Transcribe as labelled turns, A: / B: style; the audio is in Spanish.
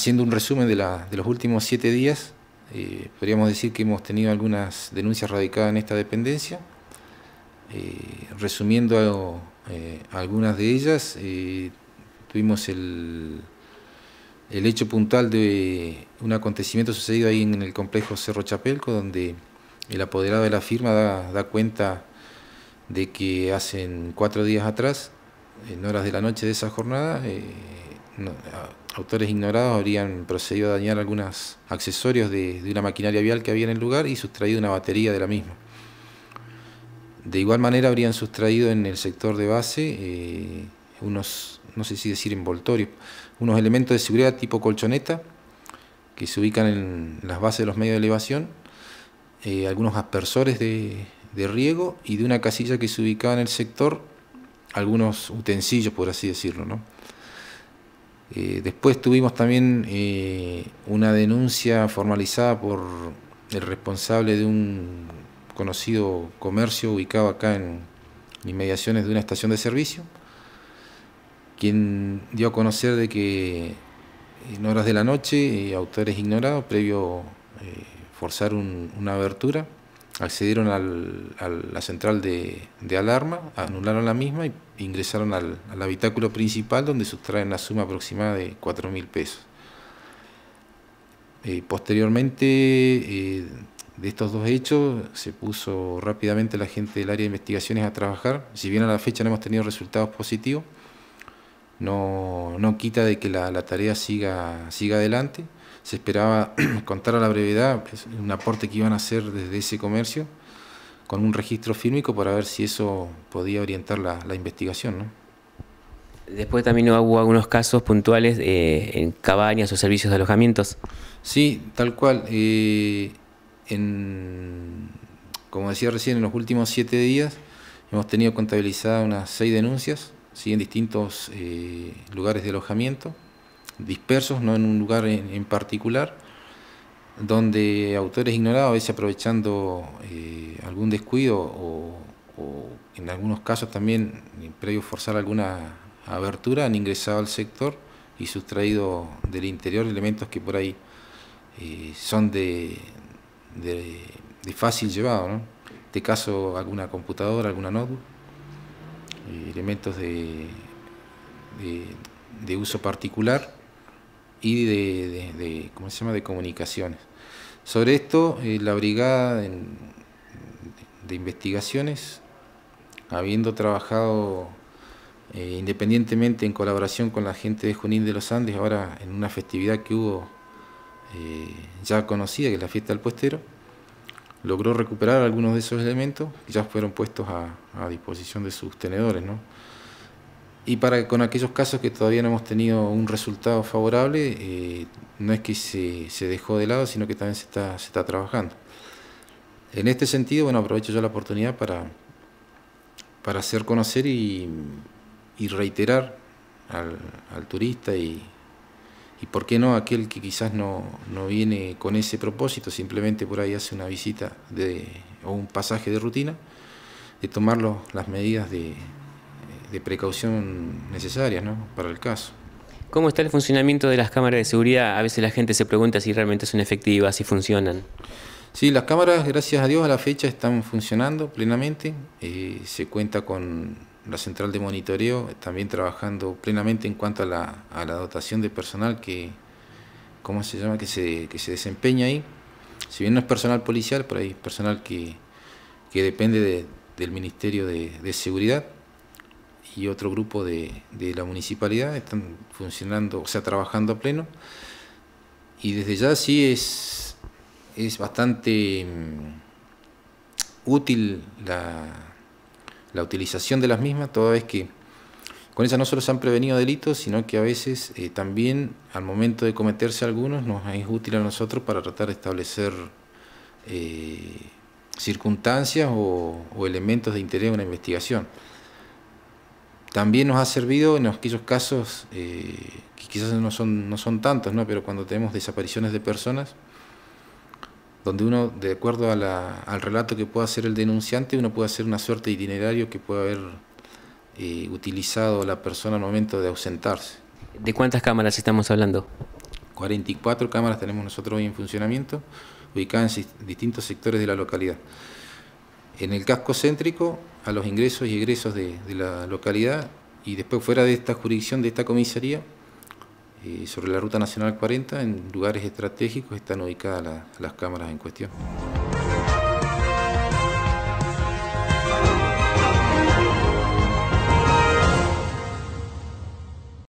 A: haciendo un resumen de, los últimos siete días, eh, podríamos decir que hemos tenido algunas denuncias radicadas en esta dependencia. Eh, resumiendo eh, algunas de ellas, tuvimos el, hecho puntual de un acontecimiento sucedido ahí en el complejo Cerro Chapelco, donde el apoderado de la firma da, cuenta de que hace cuatro días atrás, en horas de la noche de esa jornada, no, autores ignorados habrían procedido a dañar algunos accesorios de, una maquinaria vial que había en el lugar y sustraído una batería de la misma. De igual manera habrían sustraído en el sector de base eh, unos, no sé si decir envoltorios, unos elementos de seguridad tipo colchoneta que se ubican en las bases de los medios de elevación, eh, algunos aspersores de, de riego y de una casilla que se ubicaba en el sector algunos utensilios, por así decirlo, ¿no? Eh, después tuvimos también eh, una denuncia formalizada por el responsable de un conocido comercio ubicado acá en inmediaciones de una estación de servicio, quien dio a conocer de que en horas de la noche eh, autores ignorados, previo forzar una abertura, accedieron a la central de, alarma, anularon la misma e ingresaron al, habitáculo principal donde sustraen la suma aproximada de 4.000 mil pesos. Eh, posteriormente eh, de estos dos hechos se puso rápidamente la gente del área de investigaciones a trabajar. Si bien a la fecha no hemos tenido resultados positivos, no, quita de que la, tarea siga, siga adelante se esperaba contar a la brevedad pues, un aporte que iban a hacer desde ese comercio con un registro fílmico para ver si eso podía orientar la, investigación. ¿no? Después también hubo algunos casos puntuales eh, en cabañas o servicios de alojamientos. Sí, tal cual. Eh, como decía recién, en los últimos siete días hemos tenido contabilizadas unas seis denuncias, en distintos eh, lugares de alojamiento dispersos, no en un lugar en, particular, donde autores ignorados, a veces aprovechando eh, algún descuido o, en algunos casos también, previo forzar alguna abertura, han ingresado al sector y sustraído del interior elementos que por ahí eh, son de, fácil llevado. En este caso, alguna computadora, alguna notebook, eh, elementos de uso particular y de, de, ¿cómo se llama? de comunicaciones. Sobre esto, eh, la brigada de, investigaciones, habiendo trabajado eh, independientemente en colaboración con la gente de Junín de los Andes, ahora en una festividad que hubo eh, ya conocida, que es la fiesta del puestero, logró recuperar algunos de esos elementos que ya fueron puestos a, a disposición de sus tenedores. ¿no? y para con aquellos casos que todavía no hemos tenido un resultado favorable, eh, no es que se, dejó de lado, sino que también se está, trabajando. En este sentido, bueno, aprovecho yo la oportunidad para, para hacer conocer y, reiterar al, turista y, por qué no, aquel que quizás no, viene con ese propósito, simplemente por ahí hace una visita de, o un pasaje de rutina, de tomar las medidas de, de precaución necesarias ¿no? para el caso. ¿Cómo está el funcionamiento de las cámaras de seguridad? A veces la gente se pregunta si realmente son efectivas, si funcionan. Sí, las cámaras, gracias a Dios, a la fecha están funcionando plenamente. Eh, se cuenta con la central de monitoreo también trabajando plenamente en cuanto a la, dotación de personal que, ¿cómo se llama?, que se, que se desempeña ahí. Si bien no es personal policial, pero hay personal que, depende del Ministerio de Seguridad y otro grupo de, de, la municipalidad están funcionando, o sea, trabajando a pleno. Y desde ya sí es, es bastante mm, útil la, la utilización de las mismas, toda vez que con esa no solo se han prevenido delitos, sino que a veces eh, también al momento de cometerse algunos nos es útil a nosotros para tratar de establecer eh, circunstancias o, o, elementos de interés en una investigación también nos ha servido en aquellos casos, eh, que quizás no son, no son tantos, ¿no? pero cuando tenemos desapariciones de personas, donde uno, de acuerdo a al relato que pueda hacer el denunciante, uno puede hacer una suerte de itinerario que pueda haber eh, utilizado la persona al momento de ausentarse. ¿De cuántas cámaras estamos hablando? 44 cámaras tenemos nosotros hoy en funcionamiento, ubicadas en distintos sectores de la localidad en el casco céntrico a los ingresos y egresos de, la localidad y después fuera de esta jurisdicción, de esta comisaría, eh, sobre la Ruta Nacional 40, en lugares estratégicos están ubicadas las cámaras en cuestión.